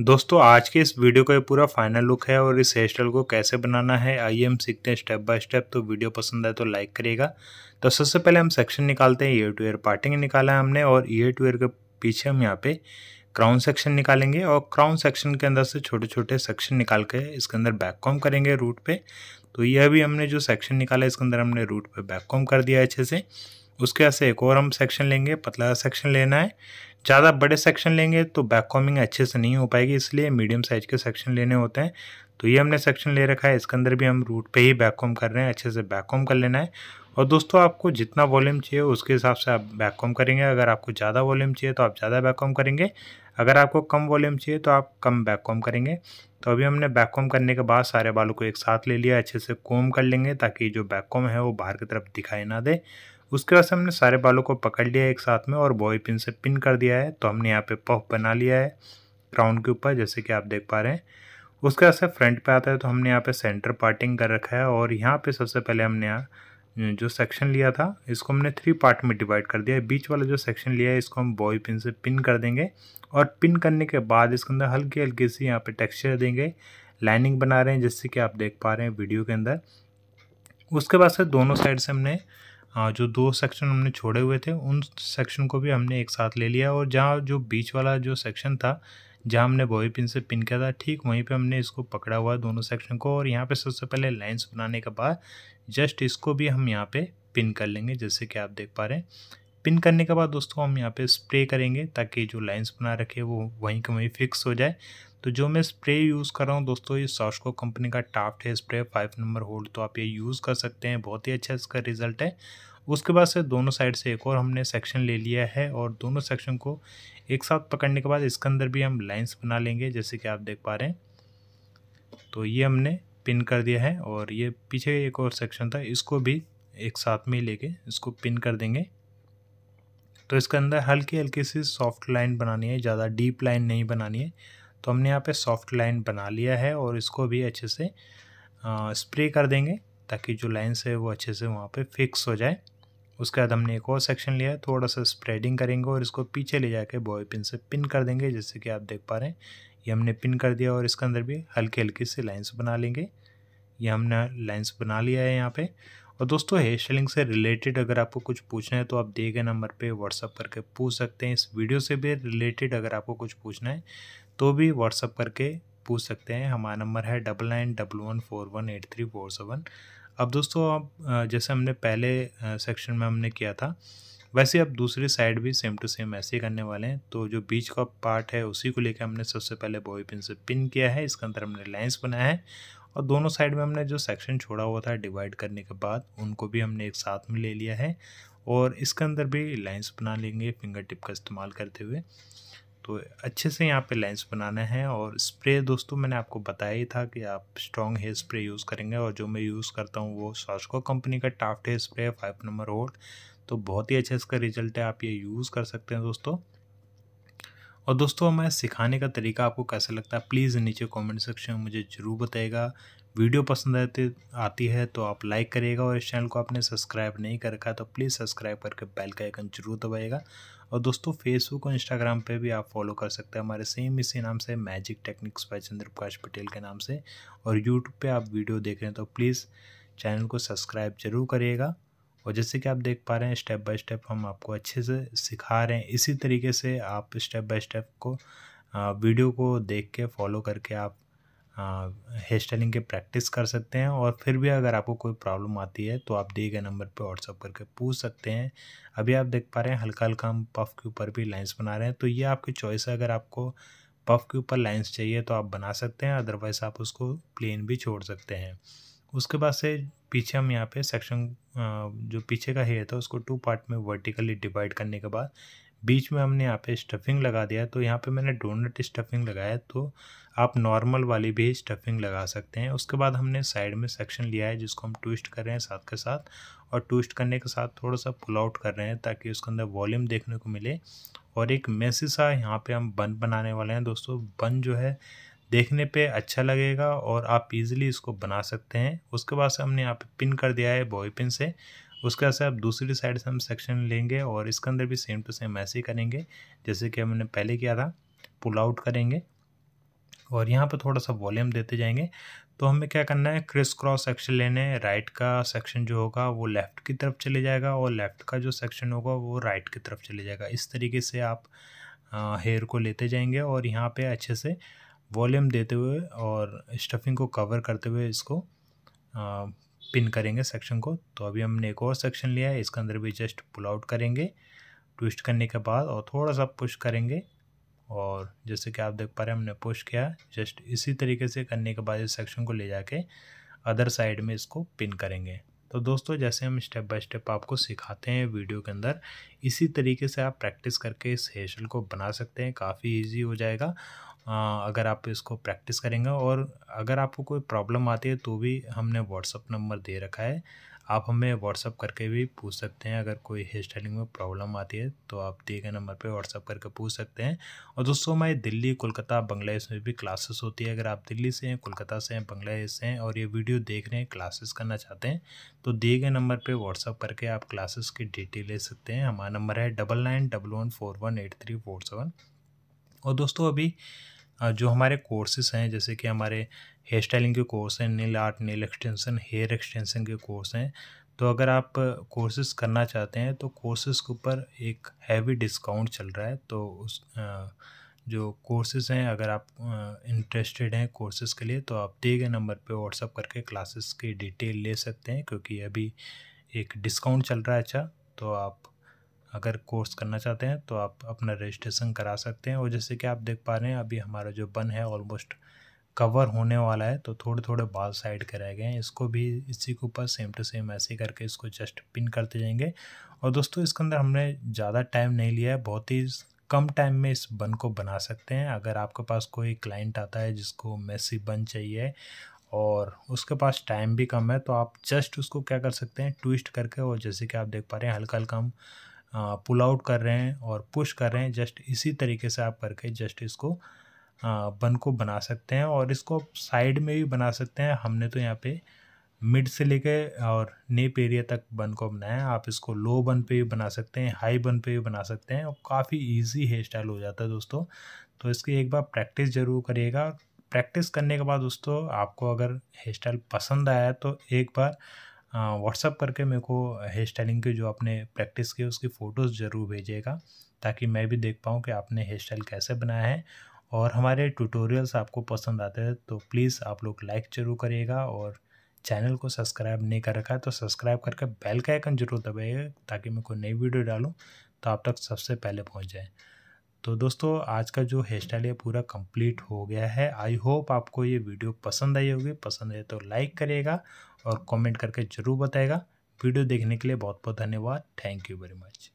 दोस्तों आज के इस वीडियो का ये पूरा फाइनल लुक है और इस हेयर स्टाइल को कैसे बनाना है आइए हम सीखते हैं स्टेप बाय स्टेप तो वीडियो पसंद आए तो लाइक करिएगा तो सबसे पहले हम सेक्शन निकालते हैं ईयर टू ईयर पार्टिंग निकाला है हमने और ईयर टू ईयर के पीछे हम यहाँ पे क्राउन सेक्शन निकालेंगे और क्राउन सेक्शन के अंदर से छोटे छोटे सेक्शन निकाल के इसके अंदर बैक कॉम करेंगे रूट पे तो यह भी हमने जो सेक्शन निकाला इसके अंदर हमने रूट पर बैक कॉम कर दिया अच्छे से उसके बाद से एक और हम सेक्शन लेंगे पतला सेक्शन लेना है ज़्यादा बड़े सेक्शन लेंगे तो बैक कॉमिंग अच्छे से नहीं हो पाएगी इसलिए मीडियम साइज के सेक्शन लेने होते हैं तो ये हमने सेक्शन ले रखा है इसके अंदर भी हम रूट पे ही बैक कॉम कर रहे हैं अच्छे से बैक कॉम कर लेना है और दोस्तों आपको जितना वॉल्यूम चाहिए उसके हिसाब से आप बैक कॉम करेंगे अगर आपको ज़्यादा वॉल्यूम चाहिए तो आप ज़्यादा बैक कॉम करेंगे अगर आपको कम वॉल्यूम चाहिए तो आप कम बैक कॉम करेंगे तो अभी हमने बैक कॉम करने के बाद सारे बालों को एक साथ ले लिया अच्छे से कॉम कर लेंगे ताकि जो बैक कॉम है वो बाहर की तरफ दिखाई ना दे उसके बाद हमने सारे बालों को पकड़ लिया है एक साथ में और बॉय पिन से पिन कर दिया है तो हमने यहाँ पे पफ बना लिया है क्राउन के ऊपर जैसे कि आप देख पा रहे हैं उसके बाद से फ्रंट पे आता है तो हमने यहाँ पे सेंटर पार्टिंग कर रखा है और यहाँ पे सबसे पहले हमने यहाँ जो सेक्शन लिया था इसको हमने थ्री पार्ट में डिवाइड कर दिया है बीच वाला जो सेक्शन लिया है इसको हम बॉय पिन से पिन कर देंगे और पिन करने के बाद इसके अंदर हल्की हल्की सी यहाँ पर टेक्स्चर देंगे लाइनिंग बना रहे हैं जैसे कि आप देख पा रहे हैं वीडियो के अंदर उसके बाद से दोनों साइड से हमने जो दो सेक्शन हमने छोड़े हुए थे उन सेक्शन को भी हमने एक साथ ले लिया और जहाँ जो बीच वाला जो सेक्शन था जहाँ हमने बॉबी पिन से पिन किया था ठीक वहीं पे हमने इसको पकड़ा हुआ दोनों सेक्शन को और यहाँ पे सबसे पहले लाइंस बनाने के बाद जस्ट इसको भी हम यहाँ पे पिन कर लेंगे जैसे कि आप देख पा रहे हैं पिन करने के बाद दोस्तों हम यहाँ पे स्प्रे करेंगे ताकि जो लाइंस बना रखे वो वहीं के वहीं फिक्स हो जाए तो जो मैं स्प्रे यूज़ कर रहा हूँ दोस्तों ये सॉस्को कंपनी का टाफ्ट है स्प्रे फाइव नंबर होल्ड तो आप ये यूज़ कर सकते हैं बहुत ही अच्छा इसका रिजल्ट है उसके बाद से दोनों साइड से एक और हमने सेक्शन ले लिया है और दोनों सेक्शन को एक साथ पकड़ने के बाद इसके अंदर भी हम लाइन्स बना लेंगे जैसे कि आप देख पा रहे हैं तो ये हमने पिन कर दिया है और ये पीछे एक और सेक्शन था इसको भी एक साथ में लेके इसको पिन कर देंगे तो इसके अंदर हल्की हल्की सी सॉफ्ट लाइन बनानी है ज़्यादा डीप लाइन नहीं बनानी है तो हमने यहाँ पे सॉफ्ट लाइन बना लिया है और इसको भी अच्छे से स्प्रे कर देंगे ताकि जो लाइन्स है वो अच्छे से वहाँ पर फिक्स हो जाए उसके बाद हमने एक और सेक्शन लिया थोड़ा सा स्प्रेडिंग करेंगे और इसको पीछे ले जाके बॉय पिन से पिन कर देंगे जैसे कि आप देख पा रहे हैं ये हमने पिन कर दिया और इसके अंदर भी हल्की हल्की से लाइन्स बना लेंगे ये हमने लाइन्स बना लिया है यहाँ पर और दोस्तों हेयर स्टाइलिंग से रिलेटेड अगर आपको कुछ पूछना है तो आप दिए गए नंबर पे व्हाट्सअप करके पूछ सकते हैं इस वीडियो से भी रिलेटेड अगर आपको कुछ पूछना है तो भी व्हाट्सअप करके पूछ सकते हैं हमारा नंबर है double nine double one four one eight three four seven अब दोस्तों आप जैसे हमने पहले सेक्शन में हमने किया था वैसे आप दूसरी साइड भी सेम टू सेम ऐसे ही करने वाले हैं तो जो बीच का पार्ट है उसी को लेकर हमने सबसे पहले बॉबी पिन से पिन किया है इसके अंदर हमने लाइन्स बनाया है और दोनों साइड में हमने जो सेक्शन छोड़ा हुआ था डिवाइड करने के बाद उनको भी हमने एक साथ में ले लिया है और इसके अंदर भी लाइंस बना लेंगे फिंगर टिप का इस्तेमाल करते हुए तो अच्छे से यहाँ पे लाइंस बनाना है और स्प्रे दोस्तों मैंने आपको बताया ही था कि आप स्ट्रॉन्ग हेयर स्प्रे यूज़ करेंगे और जो मैं यूज़ करता हूँ वो सॉस्को कंपनी का टाफ्ट हेयर स्प्रे है फाइव नंबर होल्ड तो बहुत ही अच्छा इसका रिजल्ट है आप ये यूज़ कर सकते हैं दोस्तों और दोस्तों हमारे सिखाने का तरीका आपको कैसा लगता है प्लीज़ नीचे कमेंट सेक्शन में मुझे ज़रूर बताएगा वीडियो पसंद आते आती है तो आप लाइक करिएगा और इस चैनल को आपने सब्सक्राइब नहीं कर रखा तो प्लीज़ सब्सक्राइब करके बेल का आइकन जरूर दबाएगा और दोस्तों फेसबुक और इंस्टाग्राम पे भी आप फॉलो कर सकते हैं हमारे सेम इसी नाम से magic techniques by Chandra Prakash Patel के नाम से और यूट्यूब पर आप वीडियो देख रहे हैं तो प्लीज़ चैनल को सब्सक्राइब जरूर करिएगा और जैसे कि आप देख पा रहे हैं स्टेप बाय स्टेप हम आपको अच्छे से सिखा रहे हैं इसी तरीके से आप स्टेप बाय स्टेप को वीडियो को देख के फॉलो करके आप हेयर स्टाइलिंग की प्रैक्टिस कर सकते हैं और फिर भी अगर आपको कोई प्रॉब्लम आती है तो आप दिए गए नंबर पर व्हाट्सअप करके पूछ सकते हैं अभी आप देख पा रहे हैं हल्का हल्का हम पफ के ऊपर भी लाइंस बना रहे हैं तो ये आपकी चॉइस है अगर आपको पफ के ऊपर लाइंस चाहिए तो आप बना सकते हैं अदरवाइज़ आप उसको प्लेन भी छोड़ सकते हैं उसके बाद से पीछे हम यहाँ पे सेक्शन जो पीछे का हेयर था उसको टू पार्ट में वर्टिकली डिवाइड करने के बाद बीच में हमने यहाँ पे स्टफिंग लगा दिया तो यहाँ पे मैंने डोनट स्टफिंग लगाया तो आप नॉर्मल वाली भी स्टफिंग लगा सकते हैं उसके बाद हमने साइड में सेक्शन लिया है जिसको हम ट्विस्ट कर रहे हैं साथ के साथ और ट्विस्ट करने के साथ थोड़ा सा पुल आउट कर रहे हैं ताकि उसके अंदर वॉल्यूम देखने को मिले और एक मेसी सा यहाँ पे हम बन बनाने वाले हैं दोस्तों बन जो है देखने पे अच्छा लगेगा और आप इजीली इसको बना सकते हैं उसके बाद से हमने यहाँ पे पिन कर दिया है बॉय पिन से उसके बाद से आप दूसरी साइड से हम सेक्शन लेंगे और इसके अंदर भी सेम टू सेम ऐसे ही करेंगे जैसे कि हमने पहले किया था पुल आउट करेंगे और यहाँ पर थोड़ा सा वॉल्यूम देते जाएंगे तो हमें क्या करना है क्रिस क्रॉस सेक्शन लेने हैं राइट का सेक्शन जो होगा वो लेफ़्ट की तरफ चले जाएगा और लेफ़्ट का जो सेक्शन होगा वो राइट की तरफ चले जाएगा इस तरीके से आप हेयर को लेते जाएंगे और यहाँ पे अच्छे से वॉल्यूम देते हुए और स्टफिंग को कवर करते हुए इसको आ, पिन करेंगे सेक्शन को तो अभी हमने एक और सेक्शन लिया है इसके अंदर भी जस्ट पुल आउट करेंगे ट्विस्ट करने के बाद और थोड़ा सा पुश करेंगे और जैसे कि आप देख पा रहे हैं हमने पुश किया जस्ट इसी तरीके से करने के बाद इस सेक्शन को ले जाके अदर साइड में इसको पिन करेंगे तो दोस्तों जैसे हम स्टेप बाय स्टेप आपको सिखाते हैं वीडियो के अंदर इसी तरीके से आप प्रैक्टिस करके इस हेसल को बना सकते हैं काफ़ी इजी हो जाएगा अगर आप इसको प्रैक्टिस करेंगे और अगर आपको कोई प्रॉब्लम आती है तो भी हमने व्हाट्सअप नंबर दे रखा है आप हमें व्हाट्सअप करके भी पूछ सकते हैं अगर कोई हेयर स्टाइलिंग में प्रॉब्लम आती है तो आप दिए गए नंबर पे व्हाट्सअप करके पूछ सकते हैं और दोस्तों हमारे दिल्ली कोलकाता बांग्लादेश में भी क्लासेस होती है अगर आप दिल्ली से हैं कोलकाता से हैं बांग्लादेश से हैं और ये वीडियो देख रहे हैं क्लासेस करना चाहते हैं तो दिए गए नंबर पर व्हाट्सअप करके आप क्लासेस की डिटेल ले सकते हैं हमारा नंबर है double nine double one four one eight three four seven और दोस्तों अभी जो हमारे कोर्सेस हैं जैसे कि हमारे हेयर स्टाइलिंग के कोर्स हैं nail art nail extension hair extension के कोर्स हैं तो अगर आप कोर्सेज करना चाहते हैं तो कोर्सेस के ऊपर एक हैवी डिस्काउंट चल रहा है तो उस जो कोर्सेज हैं अगर आप इंटरेस्टेड हैं कोर्सेज के लिए तो आप दिए गए नंबर पे व्हाट्सअप करके क्लासेस की डिटेल ले सकते हैं क्योंकि अभी एक डिस्काउंट चल रहा है अच्छा तो आप अगर कोर्स करना चाहते हैं तो आप अपना रजिस्ट्रेशन करा सकते हैं और जैसे कि आप देख पा रहे हैं अभी हमारा जो बन है ऑलमोस्ट कवर होने वाला है तो थोड़े थोड़े बाल साइड के रह गए हैं इसको भी इसी के ऊपर सेम टू सेम ऐसे करके इसको जस्ट पिन करते जाएंगे और दोस्तों इसके अंदर हमने ज़्यादा टाइम नहीं लिया है बहुत ही कम टाइम में इस बन को बना सकते हैं अगर आपके पास कोई क्लाइंट आता है जिसको मैसी बन चाहिए और उसके पास टाइम भी कम है तो आप जस्ट उसको क्या कर सकते हैं ट्विस्ट करके और जैसे कि आप देख पा रहे हैं हल्का हल्का हम पुल आउट कर रहे हैं और पुश कर रहे हैं जस्ट इसी तरीके से आप करके जस्ट इसको बन को बना सकते हैं और इसको आप साइड में भी बना सकते हैं हमने तो यहाँ पे मिड से लेके और नेप एरिया तक बन को बनाया है आप इसको लो बन पे भी बना सकते हैं हाई बन पे भी बना सकते हैं और काफ़ी इजी हेयर स्टाइल हो जाता है दोस्तों तो इसकी एक बार प्रैक्टिस ज़रूर करिएगा प्रैक्टिस करने के बाद दोस्तों आपको अगर हेयर स्टाइल पसंद आया तो एक बार व्हाट्सअप करके मेरे को हेयर स्टाइलिंग की जो आपने प्रैक्टिस की उसकी फ़ोटोज़ ज़रूर भेजिएगा ताकि मैं भी देख पाऊँ कि आपने हेयर स्टाइल कैसे बनाया है और हमारे ट्यूटोरियल्स आपको पसंद आते हैं तो प्लीज़ आप लोग लाइक ज़रूर करिएगा और चैनल को सब्सक्राइब नहीं कर रखा है तो सब्सक्राइब करके बेल का आइकन जरूर दबाइएगा ताकि मैं कोई नई वीडियो डालूँ तो आप तक सबसे पहले पहुँच जाए तो दोस्तों आज का जो हेयर स्टाइल है पूरा कंप्लीट हो गया है आई होप आपको ये वीडियो पसंद आई होगी पसंद है तो लाइक करिएगा और कमेंट करके ज़रूर बताएगा वीडियो देखने के लिए बहुत बहुत धन्यवाद थैंक यू वेरी मच